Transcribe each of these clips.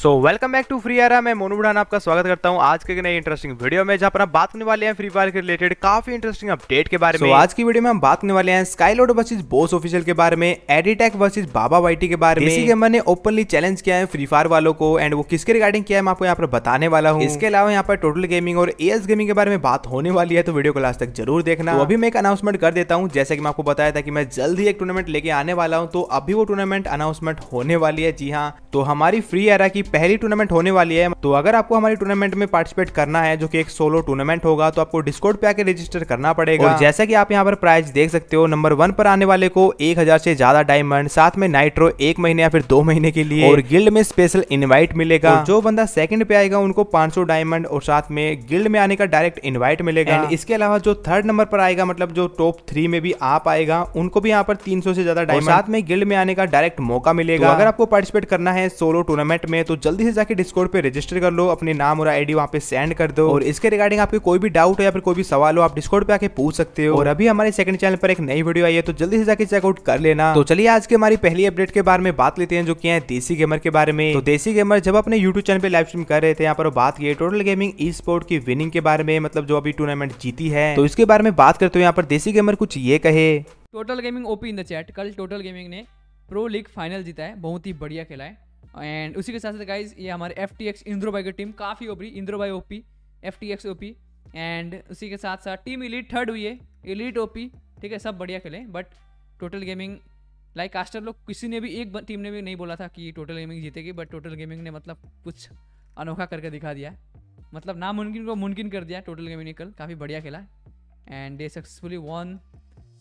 So welcome back to free era मैं मोनू बुढ़ाना आपका स्वागत करता हूँ आज के नए इंटरेस्टिंग वीडियो में जहां पर हम बात करने वाले हैं फ्री फायर के रिलेटेड काफी इंटरेस्टिंग अपडेट के बारे so, में आज की वीडियो में हम बात करने वाले हैं स्काईलोड वर्सेज बोस ऑफिशियल के बारे में एडिटेक वर्सेज बाबा वाइटी के बारे में गेमर ने ओपनली चैलेंज किया है फ्री फायर वालों को एंड वो किसके रिगार्डिंग किया है मैं आपको यहाँ पर बताने वाला हूँ इसके अलावा यहाँ पर टोटल गेमिंग और ए गेमिंग के बारे में बात होने वाली है तो वीडियो को लास्ट तक जरूर देखना तो अभी मैं एक अनाउंसमेंट कर देता हूँ जैसे कि मैं आपको बताया था कि मैं जल्द ही एक टूर्नामेंट लेके आने वाला हूँ तो अभी वो टूर्नामेंट अनाउंसमेंट होने वाली है जी हाँ तो हमारी फ्री एरा की पहली टूर्नामेंट होने वाली है तो अगर आपको हमारी टूर्नामेंट में पार्टिसिपेट करना है जो कि एक सोलो टूर्नामेंट होगा तो आपको डिस्काउंट पे आके रजिस्टर करना पड़ेगा और जैसा कि आप यहाँ पर प्राइस देख सकते हो नंबर वन पर आने वाले को एक हजार से ज्यादा डायमंड साथ में नाइट्रो एक महीने या फिर दो महीने के लिए और गिल्ड में स्पेशल इन्वाइट मिलेगा जो बंदा सेकंड पे आएगा उनको पांच डायमंड और साथ में गिल्ड में आने का डायरेक्ट इन्वाइट मिलेगा एंड इसके अलावा जो थर्ड नंबर पर आएगा मतलब जो टॉप थ्री में भी आप आएगा उनको भी यहाँ पर तीन से ज्यादा डायमंड साथ में गिल्ड में आने का डायरेक्ट मौका मिलेगा तो अगर आपको पार्टिसिपेट करना है सोलो टूर्नामेंट में तो जल्दी से जाकर डिस्कोर्ड पे रजिस्टर कर लो अपने नाम और आईडी वहाँ पे सेंड कर दो और इसके रिगार्डिंग आपके कोई भी डाउट हो या फिर कोई भी सवाल हो आप डिस्कोर्ड पे आके पूछ सकते हो और अभी हमारे सेकंड चैनल पर एक नई वीडियो आई है तो जल्दी से जाकर चेकआउट कर लेना तो चलिए आज की हमारी पहली अपडेट के बारे में बात लेते हैं जो की है देसी गेमर के बारे में तो देसी गेमर जब अपने यूट्यूब चैनल पर लाइव स्ट्रीम कर रहे थे यहाँ पर बात की टोटल गेमिंग ई स्पोर्ट की विनिंग के बारे में मतलब जो अभी टूर्नामेंट जीती है तो इसके बारे में बात करते हो यहाँ पर देसी गेमर कुछ ये कहे Total Gaming OP in the chat कल टोटल गेमिंग ने प्रो लीग फाइनल जीता है बहुत ही बढ़िया खेला है एंड उसी के साथ साथ गाइज ये हमारे एफ टी एक्स इंद्रो भाई की टीम काफ़ी ओपरी इंद्रो भाई OP F T X O P and उसी के साथ साथ टीम इलीट थर्ड हुई है इलीट ओ पी ठीक है सब बढ़िया खेले but Total Gaming like caster लोग किसी ने भी एक टीम ने भी नहीं बोला था कि टोटल गेमिंग जीतेगी बट टोटल गेमिंग ने मतलब कुछ अनोखा करके दिखा दिया मतलब नामुमकिन को मुमकिन कर दिया टोटल गेमिंग ने कल काफ़ी बढ़िया खेला and they successfully won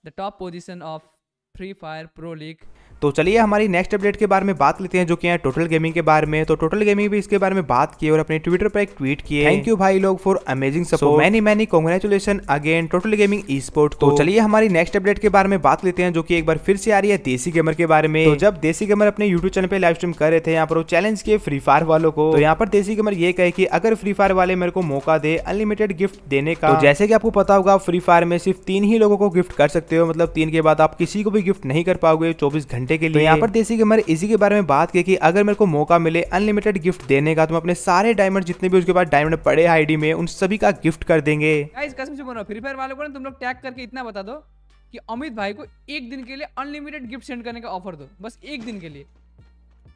the top position of Free Fire pro league तो चलिए हमारी नेक्स्ट अपडेट के बारे में बात लेते हैं जो कि है टोटल गेमिंग के बारे में तो टोटल गेमिंग भी इसके बारे में बात की और अपने ट्विटर पर एक ट्वीट किए थैंक यू भाई लोग for amazing support many many congratulation again Total Gaming e sport तो चलिए हमारी नेक्स्ट अपडेट के बारे में बात लेते हैं जो की एक बार फिर से आ रही है देसी गेमर के बारे में तो जब देसी गेमर अपने यूट्यूब चैनल पर लाइव स्ट्रीम कर रहे थे यहाँ पर वो चैलेंज किए फ्री फायर वालों को तो यहाँ पर देसी गेमर ये कहे की अगर फ्री फायर वाले मेरे को मौका दे अनलिमिटेड गिफ्ट देने का तो जैसे की आपको पता होगा फ्री फायर में सिर्फ तीन ही लोगों को गिफ्ट कर सकते हो मतलब तीन के बाद आप किसी को भी गिफ्ट नहीं कर पाओगे चौबीस घंटे घंटे के लिए तो यहाँ पर देसी गेमर इसी के बारे में बात की कि अगर मेरे को मौका मिले अनलिमिटेड गिफ्ट देने का तो मैं अपने सारे डायमंड जितने भी उसके पास डायमंड पड़े हैं आईडी में उन सभी का गिफ्ट कर देंगे फ्री फायर वालों को तुम लोग टैग करके इतना बता दो कि अमित भाई को एक दिन के लिए अनलिमिटेड गिफ्ट सेंड करने का ऑफर दो बस एक दिन के लिए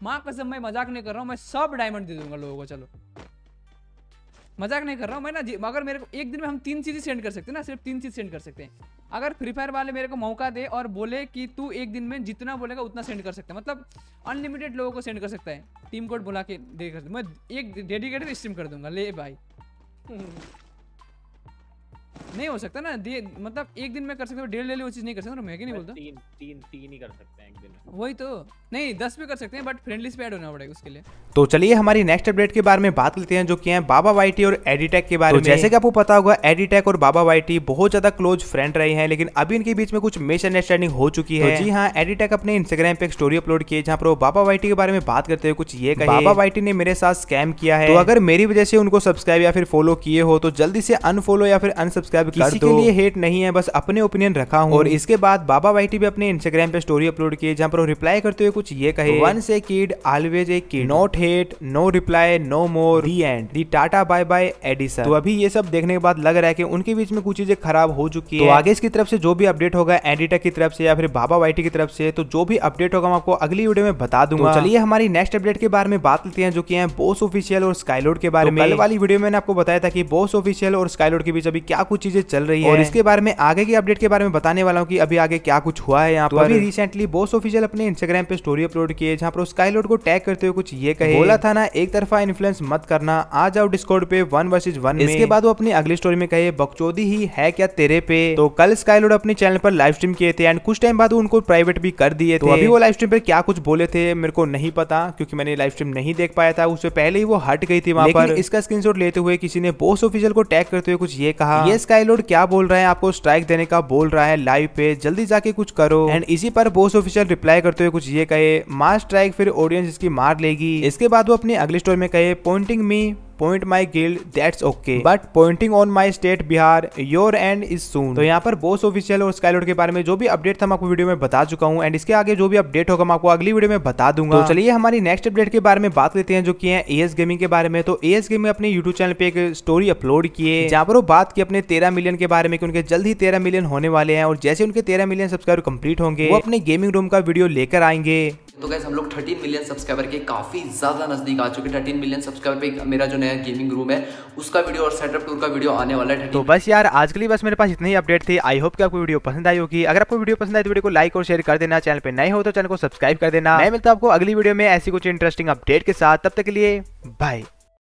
माँ कसम मैं मजाक नहीं कर रहा हूँ मैं सब डायमंड दे दूंगा लोगों को चलो मजाक नहीं कर रहा हूँ मैं ना अगर मेरे को एक दिन में हम तीन चीज़ें सेंड कर सकते हैं ना सिर्फ तीन चीज़ सेंड कर सकते हैं अगर फ्री फायर वाले मेरे को मौका दे और बोले कि तू एक दिन में जितना बोलेगा उतना सेंड मतलब कर सकता है मतलब अनलिमिटेड लोगों को सेंड कर सकता है टीम कोड बुला के दे कर मैं एक डेडिकेटेड स्ट्रीम कर दूंगा ले भाई हम्म। नहीं हो सकता ना मतलब एक दिन में कर सकते हो डेली डेली वो चीज नहीं कर सकता मैं क्या नहीं बोलता तीन तीन तीन ही कर सकते हैं एक दिन वही तो नहीं दस भी कर सकते हैं बट फ्रेंडली स्पेड होना पड़ेगा उसके लिए तो चलिए हमारी नेक्स्ट अपडेट के बारे में बात करते हैं जो कि है बाबा वाईटी और एडिटेक के बारे तो में जैसे कि आपको पता होगा एडिटेक और बाबा वाईटी बहुत ज्यादा क्लोज फ्रेंड रहे हैं लेकिन अभी इनके बीच में कुछ मिसअंडरस्टैंडिंग हो चुकी तो है जी हाँ एडिटेक अपने इंस्टाग्राम पे एक स्टोरी अपलोड की है जहाँ पर वो बाबा वाईटी के बारे में बात करते हुए कुछ ये कहे बाबा वाईटी ने मेरे साथ स्कैम किया है तो अगर मेरी वजह से उनको सब्सक्राइब या फिर फॉलो किए हो तो जल्दी से अनफॉलो या फिर अनसब्सक्राइब सब्सक्राइब कर दो के लिए हेट नहीं है बस अपने ओपिनियन रखा हूँ और इसके बाद बाबा भाई भी अपने इंस्टाग्राम पे स्टोरी अपलोड किए जहाँ पर वो रिप्लाई करते हुए कुछ ये कहे once kid always a kid not hate no reply no more the end the tata bye bye edition तो अभी ये सब देखने के बाद लग रहा है कि उनके बीच में कुछ चीजें खराब हो चुकी है तो आगे इसकी तरफ से जो भी अपडेट होगा एडिटक की तरफ से या फिर बाबा वाइटी की तरफ से तो जो भी अपडेट होगा मैं आपको अगली वीडियो में बता तो दूंगा तो चलिए हमारी नेक्स्ट अपडेट के बारे में बात लेते हैं जो की है बोस ऑफिशियल और स्काईलोड के तो बारे में कल वाली वीडियो में आपको बताया था की बोस ऑफिशियल और स्काईलोड के बीच अभी क्या कुछ चीजें चल रही है और इसके बारे में आगे की अपडेट के बारे में बताने वाला हूँ की अभी आगे क्या कुछ हुआ है यहाँ तो पर अभी रिसेंटली बोस ऑफिशियल अपने इंस्टाग्राम पे स्टोरी अपलोड किए जहाँ पर स्काईलोड को टैग करते हुए कुछ ये कहे बोला था ना एक तरफा इन्फ्लुएंस मत करना आ जाओ डिस्कोड पे वन वर्सेज वन इसके बाद वो अपनी अगली स्टोरी में कहे बकचोदी ही है क्या तेरे पे तो कल स्काईलोड अपने चैनल पर लाइव स्ट्रीम किए थे एंड कुछ टाइम बाद उनको प्राइवेट भी कर दिए तो थे अभी वो लाइव स्ट्रीम पर क्या कुछ बोले थे मेरे को नहीं पता क्योंकि मैंने लाइव स्ट्रीम नहीं देख पाया था उससे पहले ही वो हट गई थी वहाँ पर इसका स्क्रीनशॉट लेते हुए किसी ने बोस ऑफिशियल को टैग करते हुए कुछ ये कहा ये स्काई लाइलोड क्या बोल रहा है आपको स्ट्राइक देने का बोल रहा है लाइव पे जल्दी जाके कुछ करो एंड इसी पर बोस ऑफिशियल रिप्लाई करते हुए कुछ ये कहे मार स्ट्राइक फिर ऑडियंस इसकी मार लेगी इसके बाद वो अपने अगले स्टोरी में कहे pointing me point my guild that's okay but pointing on my state Bihar your end is soon तो यहाँ पर बोस ऑफिशियल और स्काईलोड के बारे में जो भी अपडेट था मैं आपको वीडियो में बता चुका हूँ एंड इसके आगे जो भी अपडेट होगा मैं आपको अगली वीडियो में बता दूंगा तो चलिए हमारी नेक्स्ट अपडेट के बारे में बात करते हैं जो की है एस गेमिंग के बारे में तो एस गेमिंग अपने यूट्यूब चैनल पे एक स्टोरी अपलोड किए जहाँ पर वो बात की अपने तेरह मिलियन के बारे में उनके जल्द ही तेरह मिलियन होने वाले हैं और जैसे उनके तेरह मिलियन सब्सक्राइबर कंप्लीट होंगे वो अपने गेमिंग रूम का वीडियो लेकर आएंगे तो गैस हम लोग 13 मिलियन सब्सक्राइबर के काफ़ी ज़्यादा नज़दीक आ चुके थर्टीन मिलियन सब्सक्राइबर पे मेरा जो नया गेमिंग रूम है उसका वीडियो और सेटअप टूर का वीडियो आने वाला है तो बस यार आज के लिए बस मेरे पास इतनी अपडेट थी आई होप कि आपको वीडियो पसंद आई होगी अगर आपको वीडियो पसंद आए तो वीडियो को लाइक और शेयर कर देना चैनल पर नहीं हो तो चैनल को सब्सक्राइब कर देना मैं मिलता हूँ आपको अगली वीडियो में ऐसी कुछ इंटरेस्टिंग अपडेट के साथ तब तक के लिए बाई